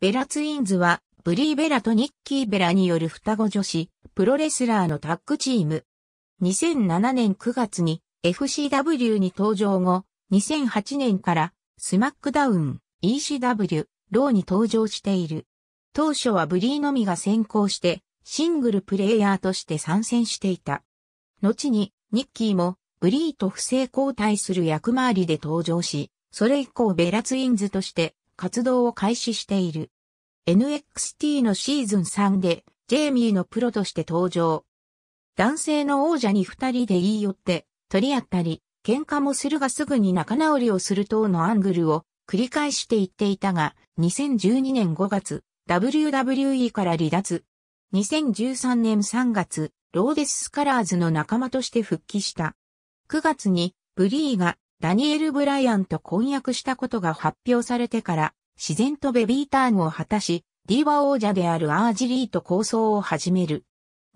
ベラツインズは、ブリー・ベラとニッキー・ベラによる双子女子、プロレスラーのタッグチーム。2007年9月に FCW に登場後、2008年からスマックダウン、ECW、ローに登場している。当初はブリーのみが先行して、シングルプレイヤーとして参戦していた。後に、ニッキーも、ブリーと不正交代する役回りで登場し、それ以降ベラツインズとして活動を開始している。NXT のシーズン3で、ジェイミーのプロとして登場。男性の王者に二人で言い寄って、取り合ったり、喧嘩もするがすぐに仲直りをする等のアングルを繰り返していっていたが、2012年5月、WWE から離脱。2013年3月、ローデス・スカラーズの仲間として復帰した。9月に、ブリーがダニエル・ブライアンと婚約したことが発表されてから、自然とベビーターンを果たし、ディーバ王者であるアージリーと構想を始める。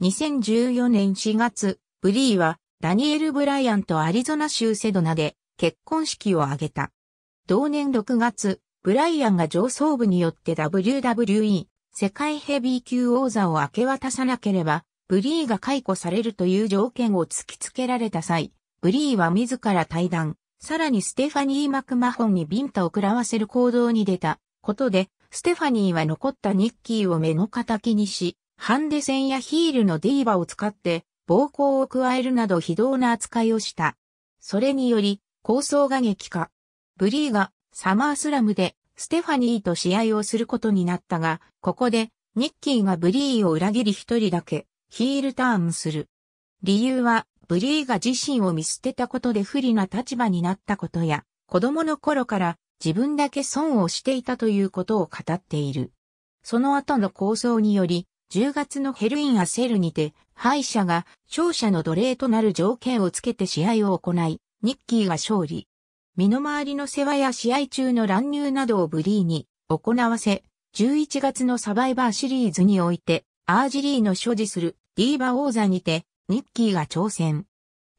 2014年4月、ブリーはダニエル・ブライアンとアリゾナ州セドナで結婚式を挙げた。同年6月、ブライアンが上層部によって WWE 世界ヘビー級王座を明け渡さなければ、ブリーが解雇されるという条件を突きつけられた際、ブリーは自ら対談、さらにステファニー・マクマホンにビンタを食らわせる行動に出たことで、ステファニーは残ったニッキーを目の敵にし、ハンデ戦やヒールのディーバを使って暴行を加えるなど非道な扱いをした。それにより、構想が激化。ブリーがサマースラムでステファニーと試合をすることになったが、ここでニッキーがブリーを裏切り一人だけヒールターンする。理由はブリーが自身を見捨てたことで不利な立場になったことや、子供の頃から自分だけ損をしていたということを語っている。その後の構想により、10月のヘルイン・アセルにて、敗者が勝者の奴隷となる条件をつけて試合を行い、ニッキーが勝利。身の回りの世話や試合中の乱入などをブリーに行わせ、11月のサバイバーシリーズにおいて、アージリーの所持するディーバ王座にて、ニッキーが挑戦。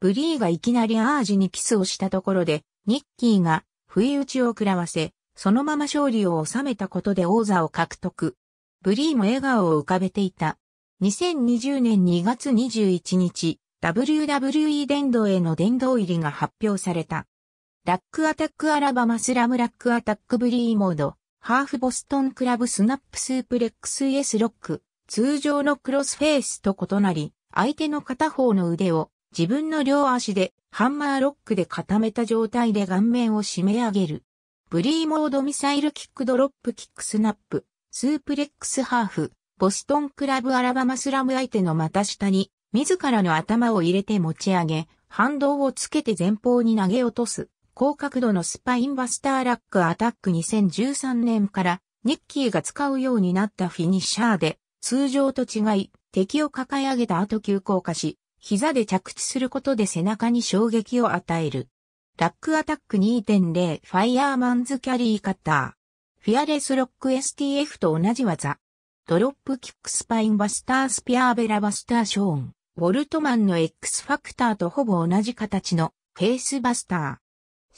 ブリーがいきなりアージにキスをしたところで、ニッキーが不意打ちを食らわせ、そのまま勝利を収めたことで王座を獲得。ブリーも笑顔を浮かべていた。2020年2月21日、WWE 殿堂への殿堂入りが発表された。ラックアタックアラバマスラムラックアタックブリーモード、ハーフボストンクラブスナップスープレックスイエスロック、通常のクロスフェイスと異なり、相手の片方の腕を自分の両足でハンマーロックで固めた状態で顔面を締め上げる。ブリーモードミサイルキックドロップキックスナップ、スープレックスハーフ、ボストンクラブアラバマスラム相手の股下に自らの頭を入れて持ち上げ、反動をつけて前方に投げ落とす、高角度のスパインバスターラックアタック2013年からニッキーが使うようになったフィニッシャーで、通常と違い、敵を抱え上げた後急降下し、膝で着地することで背中に衝撃を与える。ラックアタック2.0ファイヤーマンズキャリーカッター。フィアレスロック STF と同じ技。ドロップキックスパインバスタースピアーベラバスターショーン。ボルトマンの X ファクターとほぼ同じ形のフェイスバスタ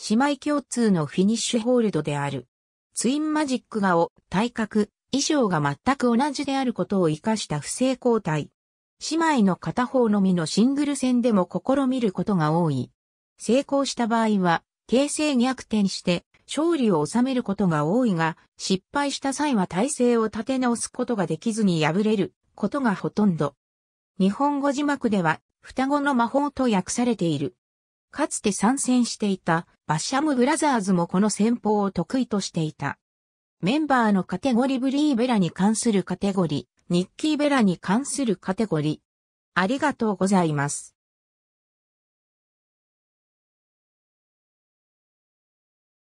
ー。姉妹共通のフィニッシュホールドである。ツインマジック顔、体格、衣装が全く同じであることを活かした不正交代。姉妹の片方のみのシングル戦でも試みることが多い。成功した場合は、形勢逆転して勝利を収めることが多いが、失敗した際は体勢を立て直すことができずに敗れることがほとんど。日本語字幕では、双子の魔法と訳されている。かつて参戦していたバッシャムブラザーズもこの戦法を得意としていた。メンバーのカテゴリブリーベラに関するカテゴリニッキー・ベラに関するカテゴリー。ありがとうございます。